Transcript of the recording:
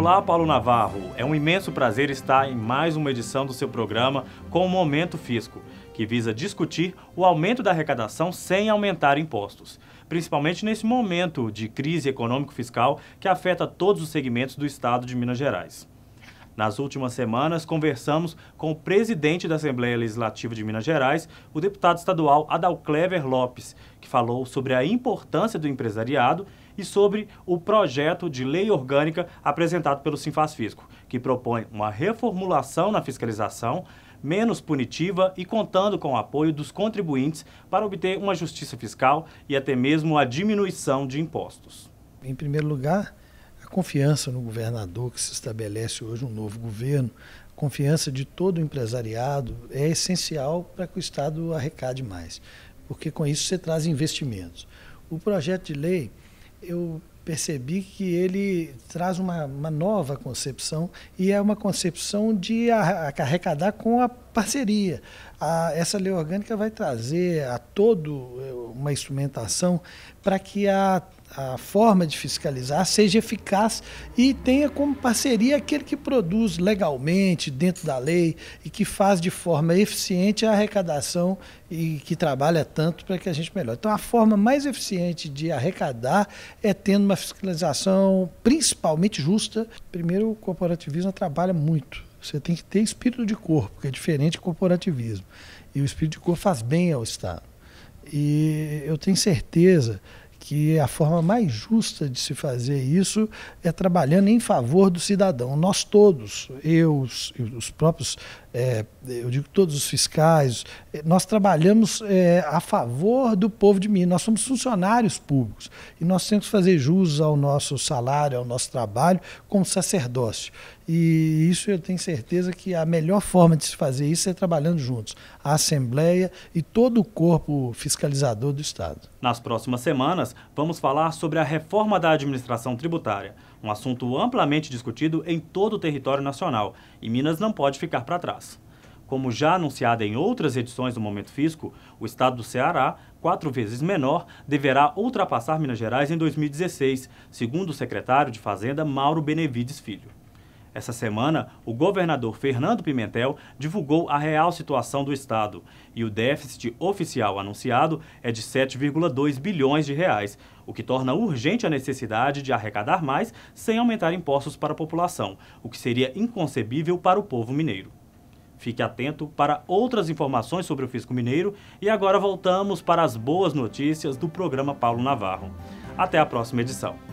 Olá, Paulo Navarro. É um imenso prazer estar em mais uma edição do seu programa com o Momento Fisco, que visa discutir o aumento da arrecadação sem aumentar impostos, principalmente nesse momento de crise econômico-fiscal que afeta todos os segmentos do estado de Minas Gerais. Nas últimas semanas, conversamos com o presidente da Assembleia Legislativa de Minas Gerais, o deputado estadual Adalclever Lopes, que falou sobre a importância do empresariado e sobre o projeto de lei orgânica apresentado pelo Sinfaz Fisco, que propõe uma reformulação na fiscalização, menos punitiva e contando com o apoio dos contribuintes para obter uma justiça fiscal e até mesmo a diminuição de impostos. Em primeiro lugar, a confiança no governador que se estabelece hoje um novo governo, a confiança de todo o empresariado é essencial para que o Estado arrecade mais, porque com isso você traz investimentos. O projeto de lei eu percebi que ele traz uma, uma, nova concepção e é uma concepção de arrecadar com a parceria. A, essa lei orgânica vai trazer a todo eh, uma instrumentação para que a a forma de fiscalizar seja eficaz e tenha como parceria aquele que produz legalmente, dentro da lei, e que faz de forma eficiente a arrecadação e que trabalha tanto para que a gente melhore. Então, a forma mais eficiente de arrecadar é tendo uma fiscalização principalmente justa. Primeiro, o corporativismo trabalha muito. Você tem que ter espírito de corpo, que é diferente do corporativismo. E o espírito de corpo faz bem ao Estado. E eu tenho certeza que a forma mais justa de se fazer isso é trabalhando em favor do cidadão. Nós todos, eu, os próprios, é, eu digo todos os fiscais, é, nós trabalhamos é, a favor do povo de Minas. Nós somos funcionários públicos e nós temos que fazer jus ao nosso salário, ao nosso trabalho como sacerdócio. E isso eu tenho certeza que a melhor forma de se fazer isso é trabalhando juntos, a Assembleia e todo o corpo fiscalizador do Estado. Nas próximas semanas, vamos falar sobre a reforma da administração tributária, um assunto amplamente discutido em todo o território nacional, e Minas não pode ficar para trás. Como já anunciado em outras edições do Momento Fisco, o estado do Ceará, quatro vezes menor, deverá ultrapassar Minas Gerais em 2016, segundo o secretário de Fazenda Mauro Benevides Filho. Essa semana, o governador Fernando Pimentel divulgou a real situação do estado e o déficit oficial anunciado é de 7,2 bilhões de reais, o que torna urgente a necessidade de arrecadar mais sem aumentar impostos para a população, o que seria inconcebível para o povo mineiro. Fique atento para outras informações sobre o fisco mineiro e agora voltamos para as boas notícias do programa Paulo Navarro. Até a próxima edição.